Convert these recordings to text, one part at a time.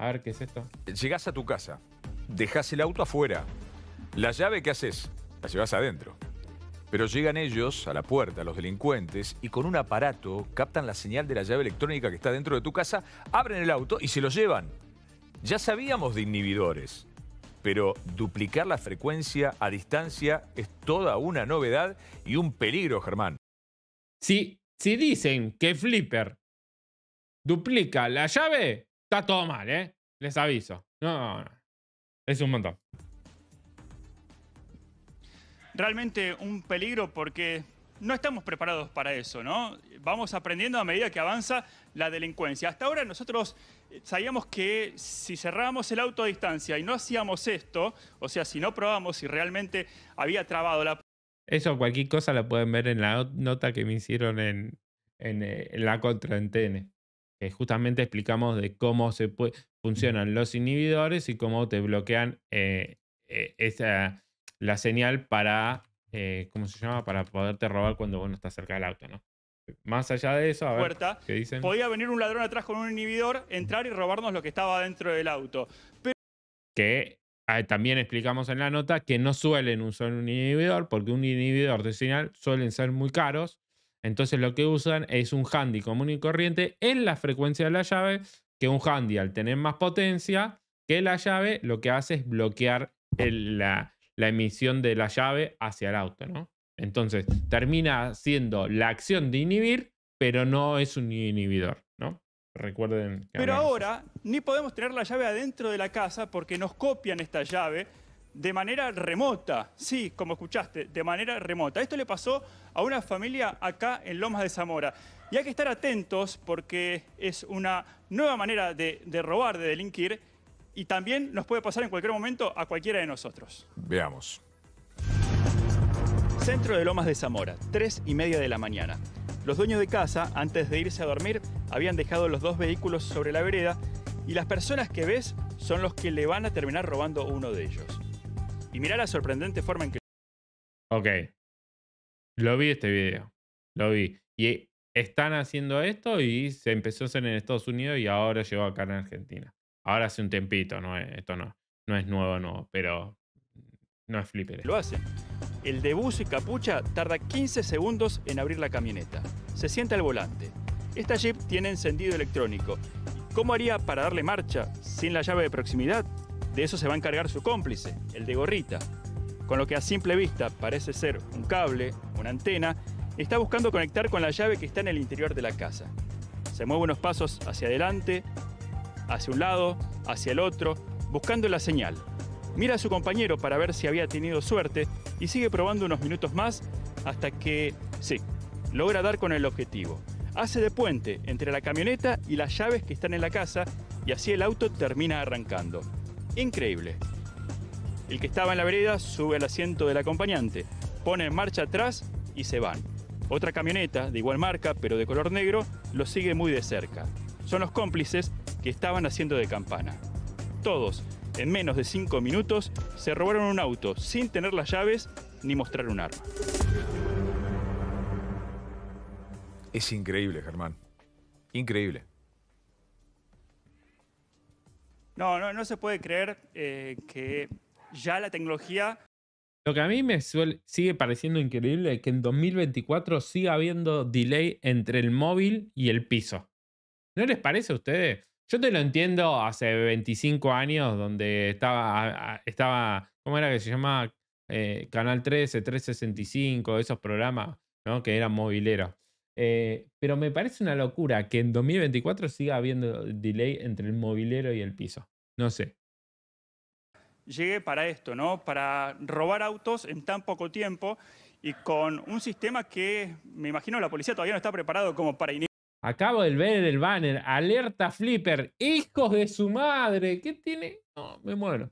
A ver, ¿qué es esto? Llegás a tu casa, dejás el auto afuera. La llave, ¿qué haces? La llevas adentro. Pero llegan ellos a la puerta, los delincuentes, y con un aparato captan la señal de la llave electrónica que está dentro de tu casa, abren el auto y se lo llevan. Ya sabíamos de inhibidores, pero duplicar la frecuencia a distancia es toda una novedad y un peligro, Germán. Si, si dicen que Flipper duplica la llave, Está todo mal, ¿eh? Les aviso. No, no, no. Es un montón. Realmente un peligro porque no estamos preparados para eso, ¿no? Vamos aprendiendo a medida que avanza la delincuencia. Hasta ahora nosotros eh, sabíamos que si cerrábamos el auto a distancia y no hacíamos esto, o sea, si no probábamos si realmente había trabado la... Eso, cualquier cosa la pueden ver en la nota que me hicieron en, eh, la contra justamente explicamos de cómo se funcionan los inhibidores y cómo te bloquean eh, eh, esa, la señal para, eh, ¿cómo se llama? Para poderte robar cuando vos no estás cerca del auto, ¿no? Más allá de eso, a ver, ¿qué dicen? Podía venir un ladrón atrás con un inhibidor, entrar y robarnos lo que estaba dentro del auto. Que ah, también explicamos en la nota que no suelen usar un inhibidor porque un inhibidor de señal suelen ser muy caros entonces lo que usan es un handy común y corriente en la frecuencia de la llave, que un handy al tener más potencia que la llave, lo que hace es bloquear la, emisión de la llave hacia el auto, ¿no? Entonces termina siendo la acción de inhibir, pero no es un inhibidor, ¿no? Recuerden. pero ahora ni podemos tener la llave adentro de la casa porque nos copian esta llave de manera remota, sí, como escuchaste, de manera remota. Esto le pasó a una familia acá en Lomas de Zamora. Y hay que estar atentos porque es una nueva manera de, robar, de delinquir, y también nos puede pasar en cualquier momento a cualquiera de nosotros. Veamos. Centro de Lomas de Zamora, 3 y media de la mañana. Los dueños de casa, antes de irse a dormir, habían dejado los dos vehículos sobre la vereda y las personas que ves son los que le van a terminar robando uno de ellos. Y mirá la sorprendente forma en que... Ok. Lo vi este video. Lo vi. Y están haciendo esto y se empezó a hacer en Estados Unidos y ahora llegó acá en Argentina. Ahora hace un tempito, no es, esto no, no es nuevo, no, pero no es flipper. Lo hacen. El de buzo y capucha tarda 15 segundos en abrir la camioneta. Se sienta al volante. Esta Jeep tiene encendido electrónico. ¿Cómo haría para darle marcha sin la llave de proximidad? De eso se va a encargar su cómplice, el de gorrita. Con lo que a simple vista parece ser un cable, una antena, está buscando conectar con la llave que está en el interior de la casa. Se mueve unos pasos hacia adelante, hacia un lado, hacia el otro, buscando la señal. Mira a su compañero para ver si había tenido suerte y sigue probando unos minutos más hasta que, sí, logra dar con el objetivo. Hace de puente entre la camioneta y las llaves que están en la casa y así el auto termina arrancando. Increíble. El que estaba en la vereda sube al asiento del acompañante, pone en marcha atrás y se van. Otra camioneta, de igual marca, pero de color negro, los sigue muy de cerca. Son los cómplices que estaban haciendo de campana. Todos, en menos de cinco minutos, se robaron un auto sin tener las llaves ni mostrar un arma. Es increíble, Germán. Increíble. No, no, no se puede creer eh, que ya la tecnología... Lo que a mí me sigue pareciendo increíble es que en 2024 siga habiendo delay entre el móvil y el piso. ¿No les parece a ustedes? Yo te lo entiendo hace 25 años donde estaba, estaba ¿cómo era que se llamaba? Eh, Canal 13, 365, esos programas, ¿no? Que eran mobileros. Eh, pero me parece una locura que en 2024 siga habiendo delay entre el mobilero y el piso. No sé. Llegué para esto, ¿no? Para robar autos en tan poco tiempo y con un sistema que me imagino la policía todavía no está preparado como para iniciar. Acabo de ver el banner, alerta flipper, hijos de su madre, ¿qué tiene? No, me muero.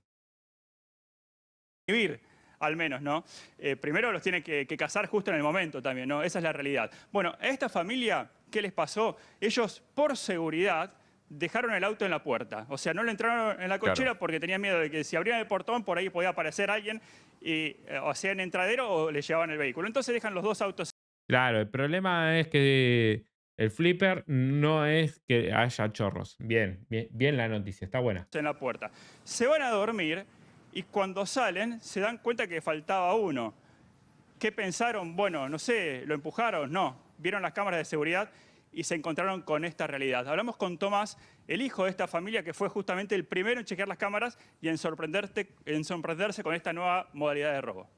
Vivir al menos, ¿no? Eh, primero los tiene que, cazar casar justo en el momento también, ¿no? Esa es la realidad. Bueno, a esta familia, ¿qué les pasó? Ellos, por seguridad, dejaron el auto en la puerta. O sea, no le entraron en la cochera porque tenían miedo de que si abrían el portón, por ahí podía aparecer alguien, y, eh, o entradero o le llevaban el vehículo. Entonces dejan los dos autos. Claro, el problema es que el flipper no es que haya chorros. Bien, bien, bien la noticia, está buena. En la puerta. Se van a dormir y cuando salen se dan cuenta que faltaba uno. ¿Qué pensaron? Bueno, no sé, lo empujaron, no. Vieron las cámaras de seguridad y se encontraron con esta realidad. Hablamos con Tomás, el hijo de esta familia, que fue justamente el primero en chequear las cámaras y en, sorprenderte, en sorprenderse con esta nueva modalidad de robo.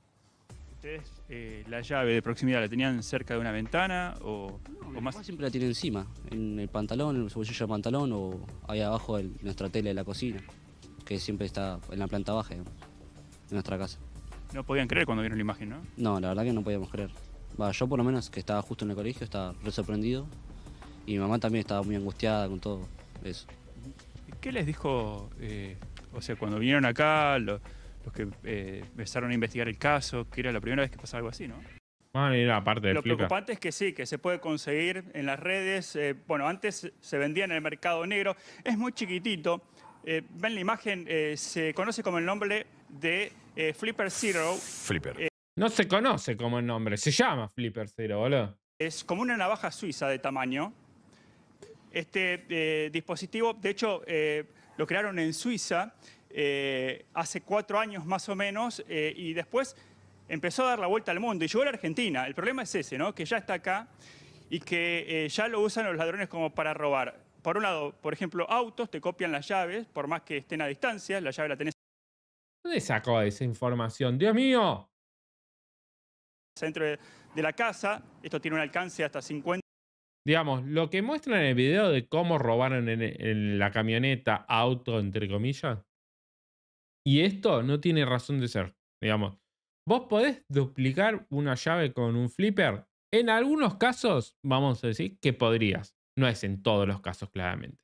¿Ustedes eh, la llave de proximidad la tenían cerca de una ventana o, o más? Siempre la tiene encima, en el pantalón, en el bolsillo del pantalón o ahí abajo de nuestra tele de la cocina que siempre está en la planta baja, de en nuestra casa. No podían creer cuando vieron la imagen, ¿no? No, la verdad que no podíamos creer. yo por lo menos que estaba justo en el colegio, estaba re sorprendido. Y mi mamá también estaba muy angustiada con todo eso. ¿Qué les dijo, eh, o sea, cuando vinieron acá, los que eh, empezaron a investigar el caso, que era la primera vez que pasaba algo así, ¿no? Bueno, ah, la parte de Lo preocupante es que sí, que se puede conseguir en las redes. Eh, bueno, antes se vendía en el mercado negro. Es muy chiquitito. Eh, ven la imagen, eh, se conoce como el nombre de eh, Flipper Zero. Flipper. no se conoce como el nombre, se llama Flipper Zero, boludo. Es como una navaja suiza de tamaño. Este dispositivo, de hecho, lo crearon en Suiza hace cuatro años más o menos y después empezó a dar la vuelta al mundo y llegó a Argentina. El problema es ese, ¿no? Que ya está acá y que ya lo usan los ladrones como para robar por un lado, por ejemplo, autos te copian las llaves, por más que estén a distancia, la llave la tenés. ¿Dónde sacó esa información? ¡Dios mío! Dentro de, la casa, esto tiene un alcance hasta 50. Digamos, lo que muestran en el video de cómo robaron en, en la camioneta, auto, entre comillas, y esto no tiene razón de ser. Digamos, vos podés duplicar una llave con un flipper. En algunos casos, vamos a decir que podrías. No es en todos los casos, claramente.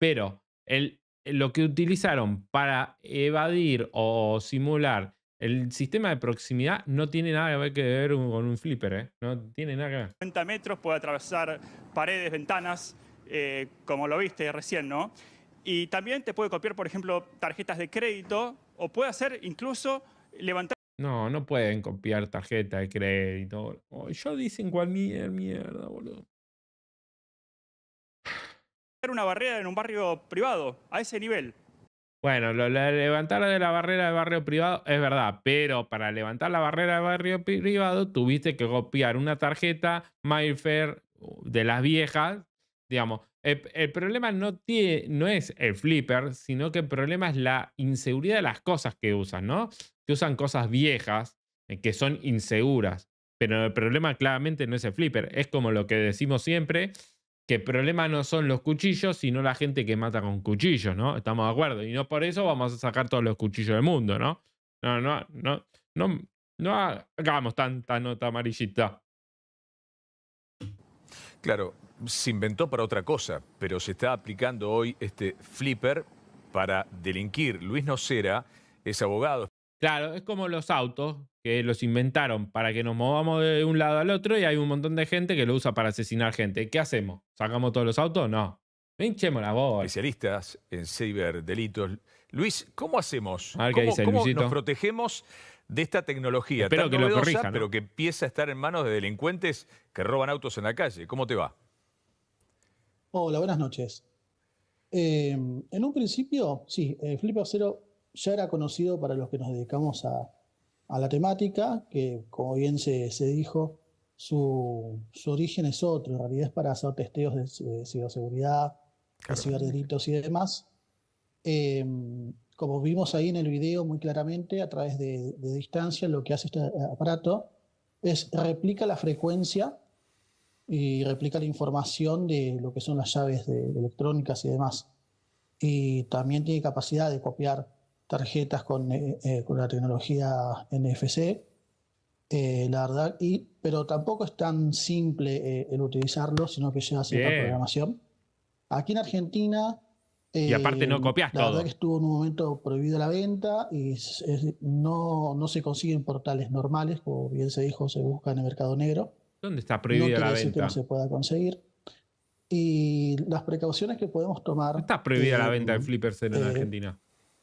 Pero el, eh, lo que utilizaron para evadir o simular el sistema de proximidad no tiene nada que ver con un flipper, ¿eh? No tiene nada que ver. metros puede atravesar paredes, ventanas, eh, como lo viste recién, ¿no? Y también te puede copiar, por ejemplo, tarjetas de crédito o puede hacer incluso levantar... No, no pueden copiar tarjeta de crédito. yo dicen cualquier mierda, boludo una barrera en un barrio privado, a ese nivel. Bueno, lo, levantar de la barrera de barrio privado es verdad, pero para levantar la barrera de barrio privado tuviste que copiar una tarjeta MyFair uh, de las viejas, digamos. El, problema no, no es el flipper, sino que el problema es la inseguridad de las cosas que usan, ¿no? Que usan cosas viejas eh, que son inseguras. Pero el problema claramente no es el flipper, es como lo que decimos siempre, que el problema no son los cuchillos, sino la gente que mata con cuchillos, ¿no? Estamos de acuerdo. Y no por eso vamos a sacar todos los cuchillos del mundo, ¿no? No, no, no, no, no hagamos tanta nota amarillita. Claro, se inventó para otra cosa, pero se está aplicando hoy este flipper para delinquir. Luis Nocera es abogado. Claro, es como los autos que los inventaron para que nos movamos de un lado al otro y hay un montón de gente que lo usa para asesinar gente. ¿Qué hacemos? ¿Sacamos todos los autos? No. Pinchemos la voz! Especialistas en ciberdelitos. Luis, ¿cómo hacemos? A ver ¿Cómo, dice, nos protegemos de esta tecnología Espero que lo corrijan. pero que empieza a estar en manos de delincuentes que roban autos en la calle? ¿Cómo te va? Hola, buenas noches. Em, en un principio, sí, eh, Felipe Acero ya era conocido para los que nos dedicamos a, a la temática, que como bien se, se dijo, su, su, origen es otro, en realidad es para hacer testeos de, ciberseguridad, de ciberdelitos y demás. Eh, como vimos ahí en el video muy claramente, a través de, de, distancia, lo que hace este aparato es replica la frecuencia y replica la información de lo que son las llaves de, electrónicas y demás. Y también tiene capacidad de copiar tarjetas eh, eh, con, la tecnología NFC, eh, la verdad, y, pero tampoco es tan simple el utilizarlo, sino que lleva cierta la programación. Aquí en Argentina... y aparte no copias todo. La verdad que estuvo en un momento prohibida la venta y no, no se consiguen portales normales, como bien se dijo, se busca en el mercado negro. ¿Dónde está prohibida la venta? Que no se pueda conseguir. Y las precauciones que podemos tomar... Está prohibida la venta de flippers en Argentina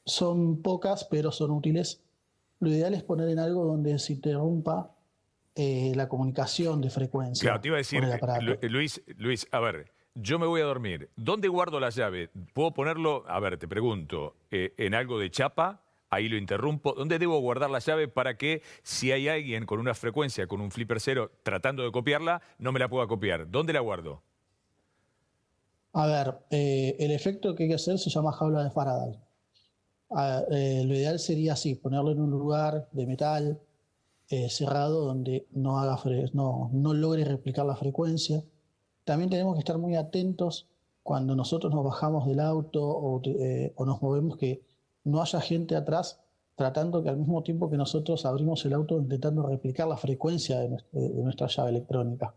son pocas, pero son útiles. Lo ideal es poner en algo donde se interrumpa eh, la comunicación de frecuencia. Claro, te iba a decir, Luis, Luis, a ver, yo me voy a dormir. ¿Dónde guardo la llave? ¿Puedo ponerlo, a ver, te pregunto, eh, en algo de chapa? Ahí lo interrumpo. ¿Dónde debo guardar la llave para que si hay alguien con una frecuencia, con un flipper cero, tratando de copiarla, no me la pueda copiar? ¿Dónde la guardo? A ver, eh, el efecto que hay que hacer se llama jaula de Faraday. Eh, lo ideal sería así, ponerlo en un lugar de metal eh, cerrado donde no, haga no, no logre replicar la frecuencia. También tenemos que estar muy atentos cuando nosotros nos bajamos del auto eh, o, nos movemos que no haya gente atrás tratando que al mismo tiempo que nosotros abrimos el auto intentando replicar la frecuencia de, nuestra, llave electrónica.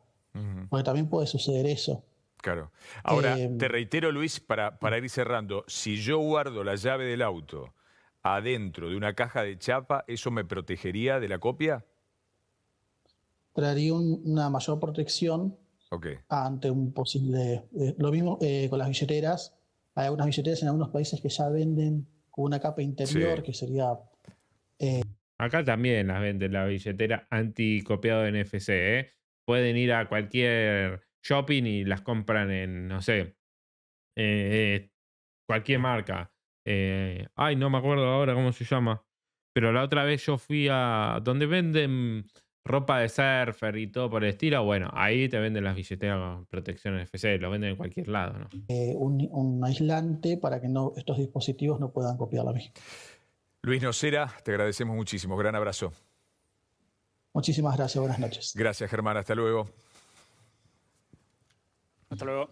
Porque también puede suceder eso. Claro. Ahora, em, te reitero, Luis, para, para ir cerrando, si yo guardo la llave del auto adentro de una caja de chapa, ¿eso me protegería de la copia? Traería una mayor protección ante un posible... Eh, lo mismo eh, con las billeteras. Hay algunas billeteras en algunos países que ya venden con una capa interior que sería... Eh, Acá también las venden la billetera anticopiado de NFC. Pueden ir a cualquier shopping y las compran en, no sé, eh, eh, cualquier marca. Eh, ay, no me acuerdo ahora cómo se llama. Pero la otra vez yo fui a donde venden ropa de surfer y todo por el estilo. Bueno, ahí te venden las billeteras con protección FC, lo venden en cualquier lado. ¿no? un, aislante para que estos dispositivos no puedan copiar la misma. Luis Nocera, te agradecemos muchísimo. Gran abrazo. Muchísimas gracias, buenas noches. Gracias, Germán, hasta luego. Hasta luego.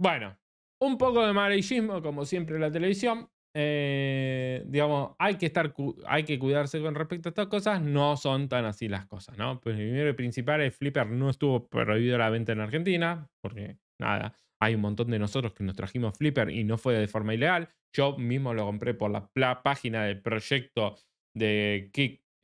Bueno, un poco de marillismo, como siempre en la televisión. Eh, digamos, hay que, estar, hay que cuidarse con respecto a estas cosas. No son tan así las cosas, ¿no? Pues primero y principal, es Flipper no estuvo prohibido la venta en Argentina, porque nada, hay un montón de nosotros que nos trajimos Flipper y no fue de forma ilegal. Yo mismo lo compré por la, página del proyecto de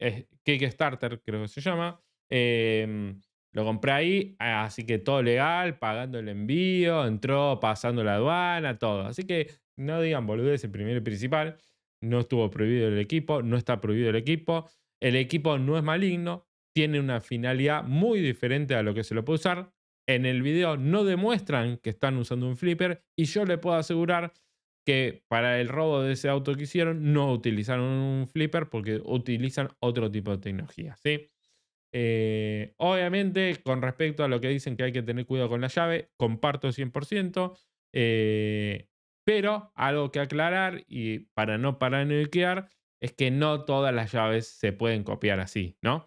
eh, Kickstarter, creo que se llama. Eh, lo compré ahí, así que todo legal, pagando el envío, entró, pasando la aduana, todo. Así que no digan boludeces el primero y principal. No estuvo prohibido el equipo, no está prohibido el equipo. El equipo no es maligno, tiene una finalidad muy diferente a lo que se lo puede usar. En el video no demuestran que están usando un flipper y yo le puedo asegurar que para el robo de ese auto que hicieron no utilizaron un flipper porque utilizan otro tipo de tecnología, ¿sí? Eh, obviamente, con respecto a lo que dicen que hay que tener cuidado con la llave, comparto 100%, eh, pero algo que aclarar y para no paranoiquear es que no todas las llaves se pueden copiar así, ¿no?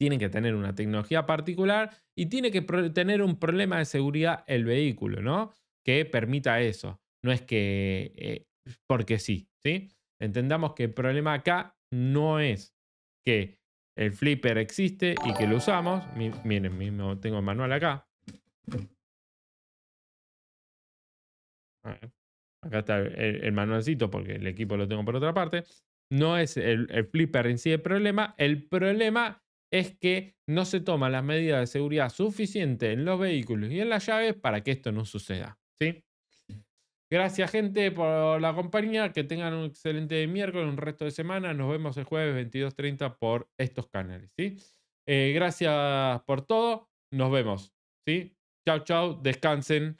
Tienen que tener una tecnología particular y tiene que tener un problema de seguridad el vehículo, ¿no? Que permita eso. No es que eh, porque sí, ¿sí? Entendamos que el problema acá no es que el flipper existe y que lo usamos. Miren, tengo el manual acá. Acá está el, manualcito porque el equipo lo tengo por otra parte. No es el, flipper en sí el problema. El problema es que no se toman las medidas de seguridad suficientes en los vehículos y en las llaves para que esto no suceda. ¿sí? Gracias, gente, por la compañía. Que tengan un excelente miércoles, un resto de semana. Nos vemos el jueves 22.30 por estos canales. ¿sí? Eh, gracias por todo. Nos vemos. ¿sí? chau. chao. Descansen.